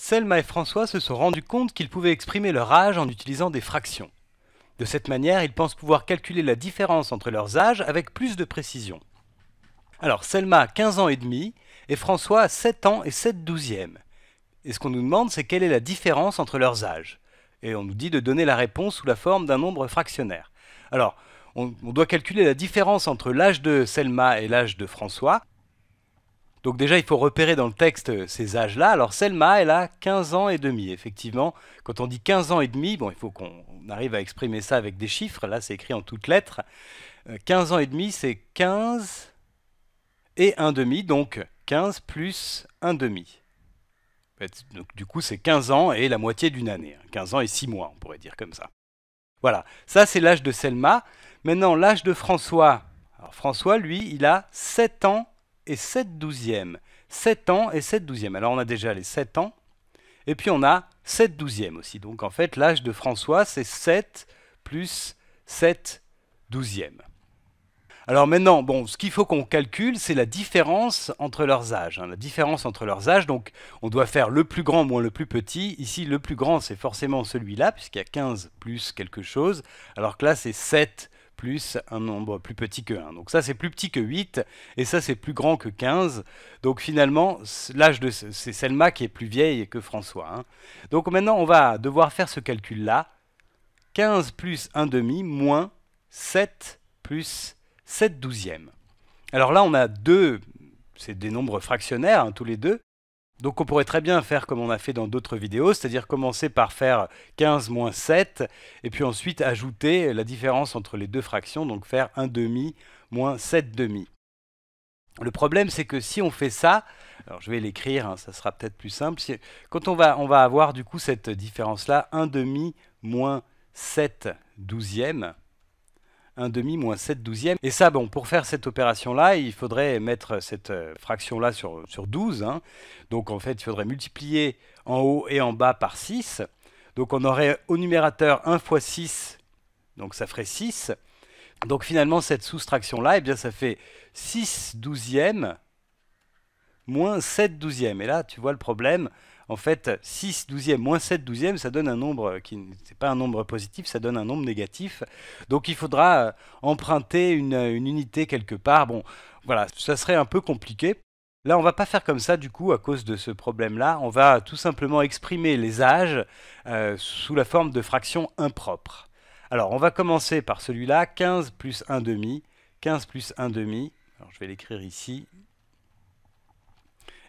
Selma et François se sont rendus compte qu'ils pouvaient exprimer leur âge en utilisant des fractions. De cette manière, ils pensent pouvoir calculer la différence entre leurs âges avec plus de précision. Alors, Selma a 15 ans et demi et François a 7 ans et 7 douzièmes. Et ce qu'on nous demande, c'est quelle est la différence entre leurs âges. Et on nous dit de donner la réponse sous la forme d'un nombre fractionnaire. Alors, on doit calculer la différence entre l'âge de Selma et l'âge de François donc déjà, il faut repérer dans le texte euh, ces âges-là. Alors Selma, elle a 15 ans et demi, effectivement. Quand on dit 15 ans et demi, bon, il faut qu'on arrive à exprimer ça avec des chiffres. Là, c'est écrit en toutes lettres. 15 euh, ans et demi, c'est 15 et 1 demi, donc 15 plus 1 demi. du coup, c'est 15 ans et la moitié d'une année. 15 hein. ans et 6 mois, on pourrait dire comme ça. Voilà, ça c'est l'âge de Selma. Maintenant, l'âge de François. Alors, François, lui, il a 7 ans et 7 douzièmes. 7 ans et 7 douzièmes. Alors on a déjà les 7 ans, et puis on a 7 douzièmes aussi. Donc en fait, l'âge de François, c'est 7 plus 7 douzièmes. Alors maintenant, bon, ce qu'il faut qu'on calcule, c'est la différence entre leurs âges. Hein, la différence entre leurs âges, donc on doit faire le plus grand moins le plus petit. Ici, le plus grand, c'est forcément celui-là, puisqu'il y a 15 plus quelque chose, alors que là, c'est 7 plus un nombre plus petit que 1. Donc ça c'est plus petit que 8 et ça c'est plus grand que 15. Donc finalement l'âge de c'est Selma qui est plus vieille que François. Hein. Donc maintenant on va devoir faire ce calcul là. 15 plus 1 demi moins 7 plus 7 douzièmes. Alors là on a deux, c'est des nombres fractionnaires hein, tous les deux, donc on pourrait très bien faire comme on a fait dans d'autres vidéos, c'est-à-dire commencer par faire 15 moins 7, et puis ensuite ajouter la différence entre les deux fractions, donc faire 1 demi moins 7 demi. Le problème c'est que si on fait ça, alors je vais l'écrire, hein, ça sera peut-être plus simple, quand on va, on va avoir du coup cette différence-là, 1 demi moins 7 douzièmes, 1 demi moins 7 douzièmes, Et ça, bon, pour faire cette opération-là, il faudrait mettre cette euh, fraction-là sur, 12. Hein. Donc en fait, il faudrait multiplier en haut et en bas par 6. Donc on aurait au numérateur 1 fois 6, donc ça ferait 6. Donc finalement, cette soustraction-là, eh bien, ça fait 6 douzièmes moins 7 douzièmes. Et là, tu vois le problème, en fait, 6 douzièmes moins 7 douzièmes, ça donne un nombre qui n'est pas un nombre positif, ça donne un nombre négatif. Donc il faudra euh, emprunter euh, une, unité quelque part. Bon, voilà, ça serait un peu compliqué. Là, on va pas faire comme ça du coup à cause de ce problème-là. On va tout simplement exprimer les âges euh, sous la forme de fractions impropres. Alors, on va commencer par celui-là, 15 plus 1 demi, 15 plus 1 demi. Alors, je vais l'écrire ici,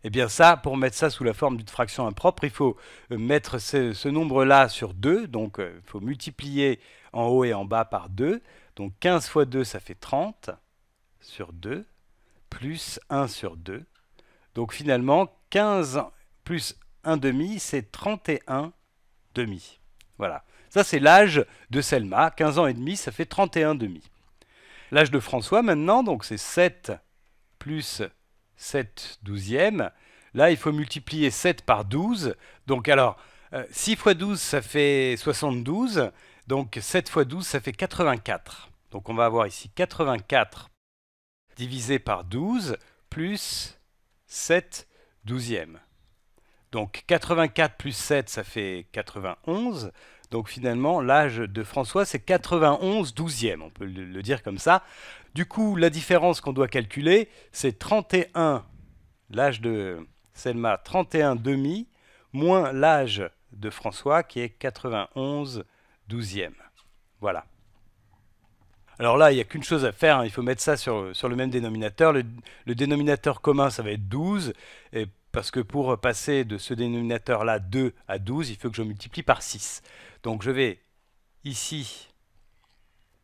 eh bien ça, pour mettre ça sous la forme d'une fraction impropre, il faut euh, mettre ce, ce nombre-là sur 2, donc euh, il faut multiplier en haut et en bas par 2. Donc 15 fois 2, ça fait 30 sur 2, plus 1 sur 2. Donc finalement, 15 plus 1 demi, c'est 31 demi. Voilà. Ça, c'est l'âge de Selma. 15 ans et demi, ça fait 31 demi. L'âge de François maintenant, donc c'est 7 plus 7 douzièmes. Là, il faut multiplier 7 par 12. Donc alors, 6 euh, fois 12, ça fait 72. Donc 7 fois 12, ça fait 84. Donc on va avoir ici 84 divisé par 12 plus 7 douzièmes. Donc 84 plus 7, ça fait 91. Donc finalement, l'âge de François, c'est 91 douzième, on peut le dire comme ça. Du coup, la différence qu'on doit calculer, c'est 31, l'âge de Selma, 31 demi, moins l'âge de François, qui est 91 douzième. Voilà. Alors là, il n'y a qu'une chose à faire, hein. il faut mettre ça sur, le même dénominateur. Le, dénominateur commun, ça va être 12, et parce que pour passer de ce dénominateur-là 2 à 12, il faut que je multiplie par 6. Donc je vais ici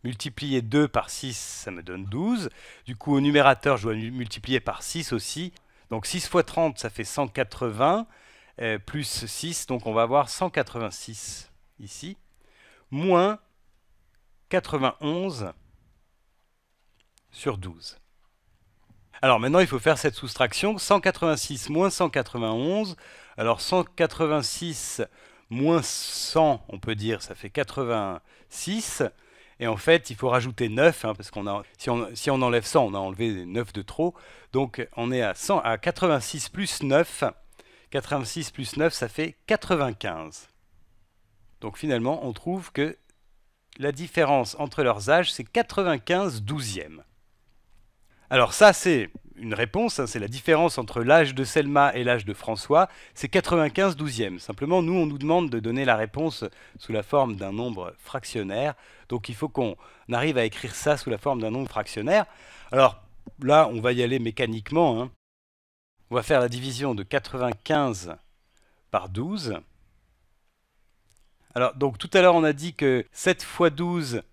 multiplier 2 par 6, ça me donne 12. Du coup, au numérateur, je dois multiplier par 6 aussi. Donc 6 fois 30, ça fait 180, euh, plus 6, donc on va avoir 186 ici, moins 91 sur 12. Alors maintenant, il faut faire cette soustraction. 186 moins 191. Alors 186 moins 100, on peut dire, ça fait 86. Et en fait, il faut rajouter 9, hein, parce que si on, enlève 100, on a enlevé 9 de trop. Donc on est à, 100, à 86 plus 9. 86 plus 9, ça fait 95. Donc finalement, on trouve que la différence entre leurs âges, c'est 95 douzièmes. Alors ça, c'est une réponse, hein, c'est la différence entre l'âge de Selma et l'âge de François, c'est 95 douzièmes. Simplement, nous, on nous demande de donner la réponse sous la forme d'un nombre fractionnaire, donc il faut qu'on arrive à écrire ça sous la forme d'un nombre fractionnaire. Alors là, on va y aller mécaniquement. Hein. On va faire la division de 95 par 12. Alors, donc tout à l'heure, on a dit que 7 fois 12,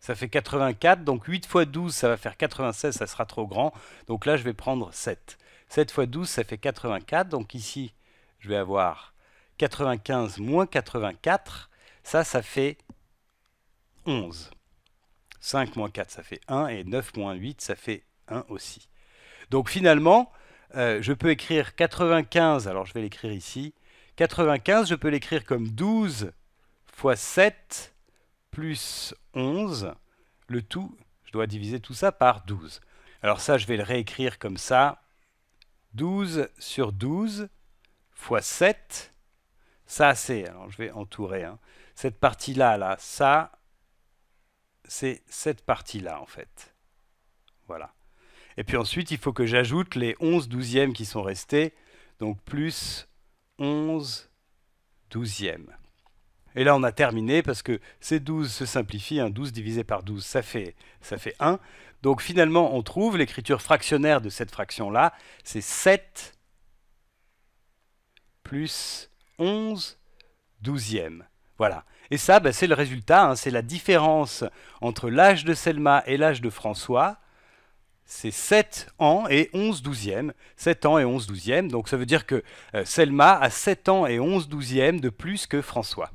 ça fait 84, donc 8 fois 12, ça va faire 96, ça sera trop grand. Donc là, je vais prendre 7. 7 fois 12, ça fait 84. Donc ici, je vais avoir 95 moins 84. Ça, ça fait 11. 5 moins 4, ça fait 1. Et 9 moins 8, ça fait 1 aussi. Donc finalement, euh, je peux écrire 95. Alors je vais l'écrire ici. 95, je peux l'écrire comme 12 fois 7 plus 11, le tout, je dois diviser tout ça par 12. Alors ça, je vais le réécrire comme ça. 12 sur 12 fois 7, ça c'est, alors je vais entourer, hein. cette partie-là, là, ça, c'est cette partie-là en fait. Voilà. Et puis ensuite, il faut que j'ajoute les 11 douzièmes qui sont restés, donc plus 11 douzièmes. Et là, on a terminé parce que ces 12 se simplifient. 12 hein, divisé par 12, ça fait, ça fait 1. Donc finalement, on trouve l'écriture fractionnaire de cette fraction-là. C'est 7 plus 11 douzièmes. Voilà. Et ça, bah, c'est le résultat. Hein, c'est la différence entre l'âge de Selma et l'âge de François c'est 7 ans et 11 douzièmes. 7 ans et 11 douzièmes, donc ça veut dire que euh, Selma a 7 ans et 11 douzièmes de plus que François.